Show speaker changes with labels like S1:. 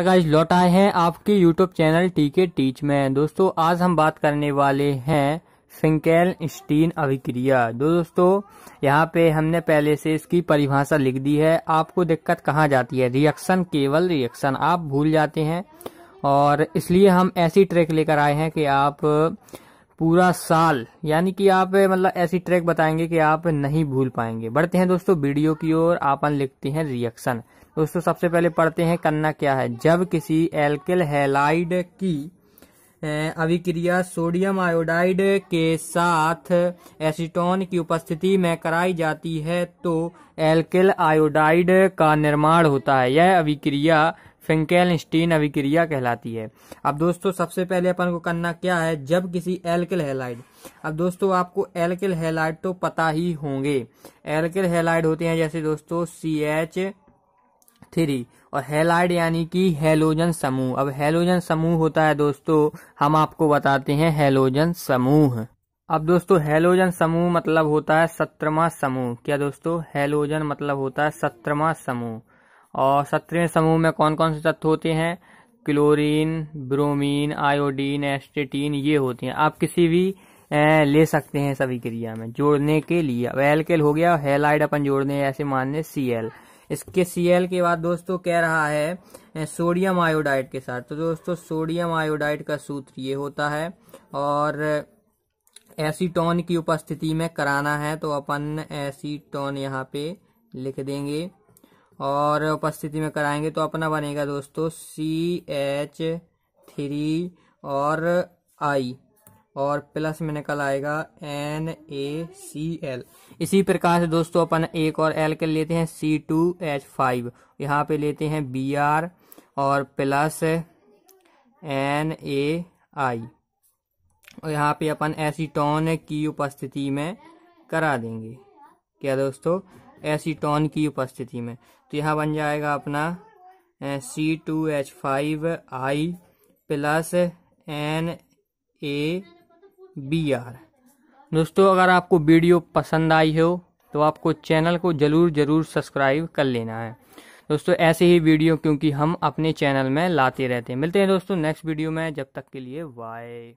S1: guys लौट आए हैं आपके यूट्यूब चैनल टीके टीच में दोस्तों आज हम बात करने वाले हैं फिंकेल स्टीन अभिक्रिया दो दोस्तों यहाँ पे हमने पहले से इसकी परिभाषा लिख दी है आपको दिक्कत कहाँ जाती है रिएक्शन केवल रिएक्शन आप भूल जाते हैं और इसलिए हम ऐसी ट्रैक लेकर आए हैं कि आप पूरा साल यानी कि आप मतलब ऐसी ट्रैक बताएंगे कि आप नहीं भूल पाएंगे बढ़ते हैं दोस्तों वीडियो की ओर आपन लिखते हैं रिएक्शन दोस्तों सबसे पहले पढ़ते हैं करना क्या है जब किसी एल्किल हेलाइड की अभिक्रिया सोडियम आयोडाइड के साथ एसीटोन की उपस्थिति में कराई जाती है तो एल्किल आयोडाइड का निर्माण होता है यह अभिक्रिया स्टीन अभिक्रिया कहलाती है अब दोस्तों सबसे पहले अपन को करना क्या है जब किसी एल्किल हेलाइड अब दोस्तों आपको एल्किल हेलाइड तो पता ही होंगे एल्किल हेलाइड होते हैं जैसे दोस्तों सी एच थ्री और हेलाइड यानी कि हेलोजन समूह अब हेलोजन समूह होता है दोस्तों हम आपको बताते हैं हेलोजन समूह अब दोस्तों हेलोजन समूह मतलब होता है सत्रमा समूह क्या दोस्तों हेलोजन मतलब होता है सत्रमा समूह और सत्रवें समूह में कौन कौन से तत्व होते हैं क्लोरीन ब्रोमीन आयोडीन एस्टेटीन ये होते हैं आप किसी भी ले सकते हैं सभी क्रिया में जोड़ने के लिए अब एल्केल हो गया हेलाइड अपन जोड़ने ऐसे मानने सी एल इसके सीएल के बाद दोस्तों कह रहा है सोडियम आयोडाइड के साथ तो दोस्तों सोडियम आयोडाइड का सूत्र ये होता है और एसीटोन की उपस्थिति में कराना है तो अपन एसीटोन यहाँ पे लिख देंगे और उपस्थिति में कराएंगे तो अपना बनेगा दोस्तों सी एच थ्री और आई और प्लस में निकल आएगा एन ए सी एल इसी प्रकार से दोस्तों अपन एक और एल के लेते हैं सी टू एच फाइव यहाँ पे लेते हैं बी आर और प्लस एन ए आई और यहाँ पे अपन एसीटोन की उपस्थिति में करा देंगे क्या दोस्तों एसीटोन की उपस्थिति में तो यहाँ बन जाएगा अपना C two H five I plus N A B R दोस्तों अगर आपको वीडियो पसंद आई हो तो आपको चैनल को ज़रूर ज़रूर सब्सक्राइब कर लेना है दोस्तों ऐसे ही वीडियो क्योंकि हम अपने चैनल में लाते रहते हैं मिलते हैं दोस्तों नेक्स्ट वीडियो में जब तक के लिए बाय